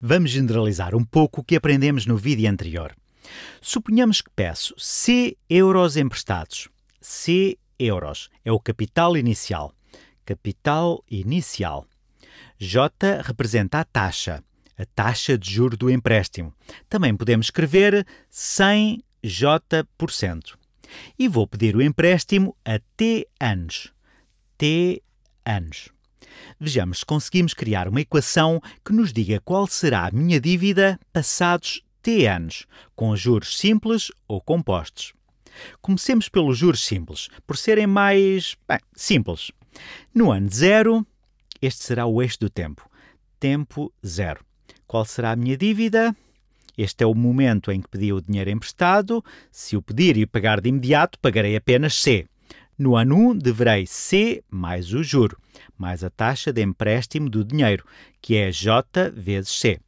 Vamos generalizar um pouco o que aprendemos no vídeo anterior. Suponhamos que peço C euros emprestados. C euros é o capital inicial. Capital inicial. J representa a taxa, a taxa de juro do empréstimo. Também podemos escrever 100 J%. E vou pedir o empréstimo a T anos. T anos. Vejamos se conseguimos criar uma equação que nos diga qual será a minha dívida passados t anos, com juros simples ou compostos. Comecemos pelos juros simples, por serem mais bem, simples. No ano zero, este será o eixo do tempo. Tempo zero. Qual será a minha dívida? Este é o momento em que pedi o dinheiro emprestado. Se o pedir e pagar de imediato, pagarei apenas C. No ano 1, deverei C mais o juro, mais a taxa de empréstimo do dinheiro, que é J vezes C.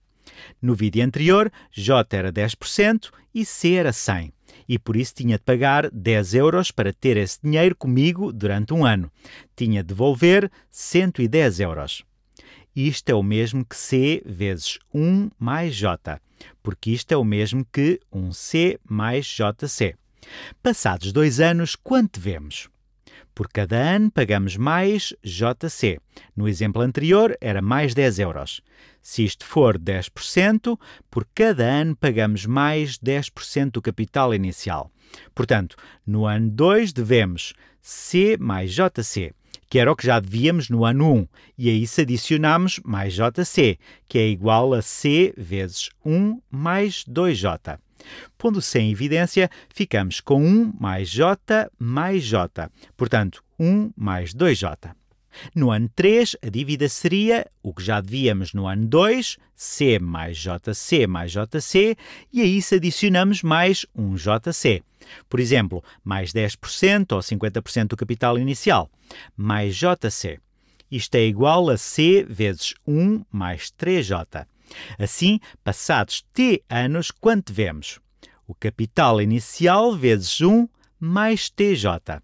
No vídeo anterior, J era 10% e C era 100, e por isso tinha de pagar 10 euros para ter esse dinheiro comigo durante um ano. Tinha de devolver 110 euros. Isto é o mesmo que C vezes 1 mais J, porque isto é o mesmo que 1C mais JC. Passados dois anos, quanto vemos? Por cada ano pagamos mais JC. No exemplo anterior era mais 10 euros. Se isto for 10%, por cada ano pagamos mais 10% do capital inicial. Portanto, no ano 2 devemos C mais JC, que era o que já devíamos no ano 1, e a isso adicionamos mais JC, que é igual a C vezes 1 mais 2J. Pondo-se em evidência, ficamos com 1 mais j mais j, portanto, 1 mais 2j. No ano 3, a dívida seria o que já devíamos no ano 2, C mais JC mais JC, e a isso adicionamos mais um JC. Por exemplo, mais 10% ou 50% do capital inicial, mais JC. Isto é igual a C vezes 1 mais 3J. Assim, passados t anos, quanto vemos? O capital inicial vezes 1 mais TJ.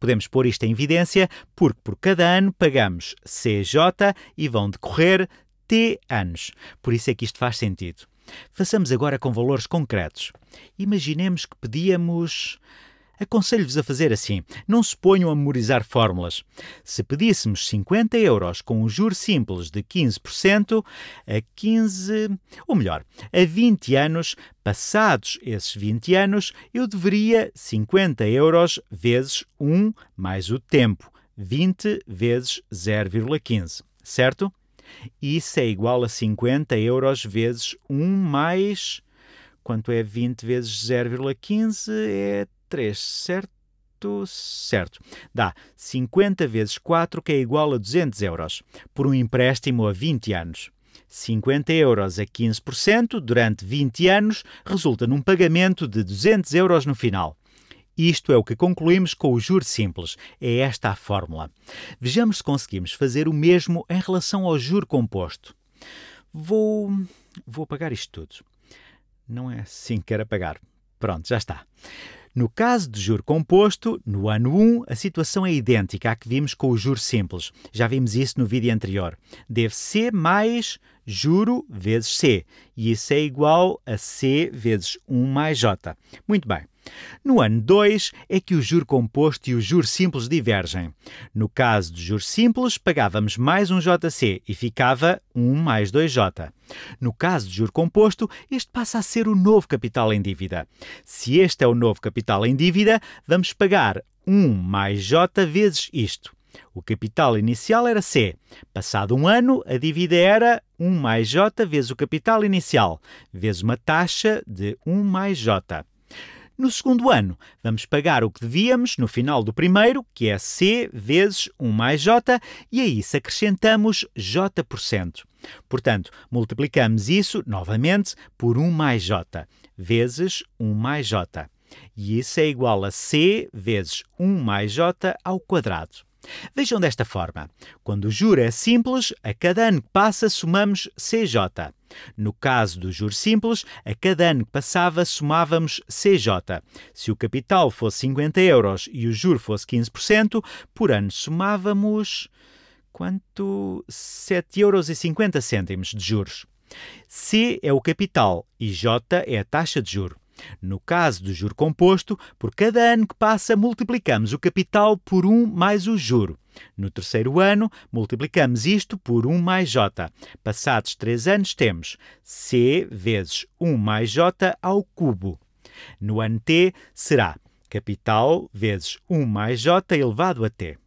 Podemos pôr isto em evidência porque por cada ano pagamos CJ e vão decorrer T anos. Por isso é que isto faz sentido. Façamos agora com valores concretos. Imaginemos que pedíamos Aconselho-vos a fazer assim. Não se ponham a memorizar fórmulas. Se pedíssemos 50 euros com um juro simples de 15%, a 15, ou melhor, a 20 anos, passados esses 20 anos, eu deveria 50 euros vezes 1 mais o tempo, 20 vezes 0,15, certo? Isso é igual a 50 euros vezes 1 mais. Quanto é 20 vezes 0,15? É 3, certo? Certo. Dá 50 vezes 4, que é igual a 200 euros, por um empréstimo a 20 anos. 50 euros a 15% durante 20 anos resulta num pagamento de 200 euros no final. Isto é o que concluímos com o juro simples. É esta a fórmula. Vejamos se conseguimos fazer o mesmo em relação ao juro composto. Vou. vou apagar isto tudo. Não é assim que quero apagar. Pronto, já está. No caso de juro composto, no ano 1, a situação é idêntica à que vimos com o juro simples. Já vimos isso no vídeo anterior. Deve C mais juro vezes C. E isso é igual a C vezes 1 mais J. Muito bem. No ano 2 é que o juro composto e o juro simples divergem. No caso do juro simples, pagávamos mais um JC e ficava 1 mais 2J. No caso do juro composto, este passa a ser o novo capital em dívida. Se este é o novo capital em dívida, vamos pagar 1 mais J vezes isto. O capital inicial era C. Passado um ano, a dívida era 1 mais J vezes o capital inicial, vezes uma taxa de 1 mais J. No segundo ano, vamos pagar o que devíamos no final do primeiro, que é C vezes 1 mais J, e a isso acrescentamos J%. Portanto, multiplicamos isso, novamente, por 1 mais J, vezes 1 mais J. E isso é igual a C vezes 1 mais J ao quadrado. Vejam desta forma. Quando o juro é simples, a cada ano que passa somamos CJ. No caso do juro simples, a cada ano que passava somávamos CJ. Se o capital fosse 50 euros e o juro fosse 15%, por ano somávamos quanto 7,50 euros de juros. C é o capital e J é a taxa de juro. No caso do juro composto, por cada ano que passa multiplicamos o capital por 1 mais o juro. No terceiro ano, multiplicamos isto por 1 mais j. Passados 3 anos, temos c vezes 1 mais j ao cubo. No ano t, será capital vezes 1 mais j elevado a t.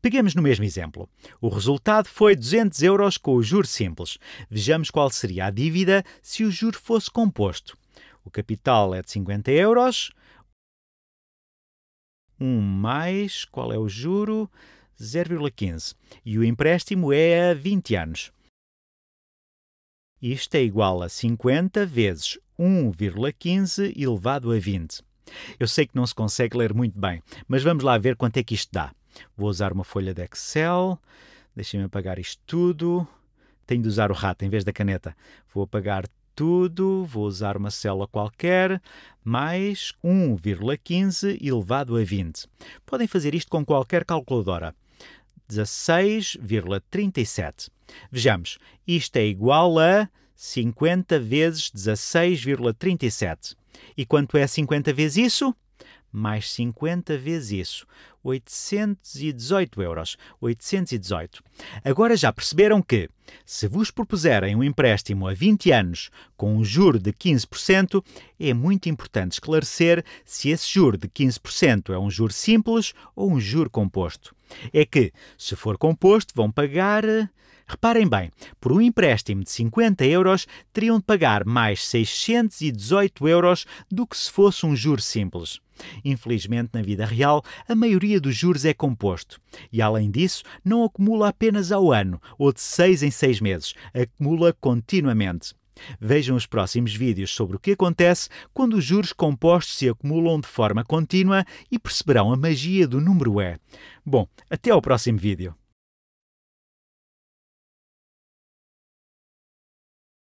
Peguemos no mesmo exemplo. O resultado foi 200 euros com o juro simples. Vejamos qual seria a dívida se o juro fosse composto. O capital é de 50 euros, um mais, qual é o juro? 0,15. E o empréstimo é a 20 anos. Isto é igual a 50 vezes 1,15 elevado a 20. Eu sei que não se consegue ler muito bem, mas vamos lá ver quanto é que isto dá. Vou usar uma folha de Excel. Deixem-me apagar isto tudo. Tenho de usar o rato em vez da caneta. Vou apagar tudo, vou usar uma célula qualquer, mais 1,15 elevado a 20. Podem fazer isto com qualquer calculadora. 16,37. Vejamos, isto é igual a 50 vezes 16,37. E quanto é 50 vezes isso? mais 50 vezes isso, 818 euros. 818. Agora já perceberam que, se vos propuserem um empréstimo a 20 anos com um juro de 15%, é muito importante esclarecer se esse juro de 15% é um juro simples ou um juro composto é que, se for composto, vão pagar. Eh, reparem bem, por um empréstimo de 50 euros, teriam de pagar mais 618 euros do que se fosse um juro simples. Infelizmente, na vida real, a maioria dos juros é composto. E, além disso, não acumula apenas ao ano ou de seis em seis meses, acumula continuamente. Vejam os próximos vídeos sobre o que acontece quando os juros compostos se acumulam de forma contínua e perceberão a magia do número E. Bom, até ao próximo vídeo.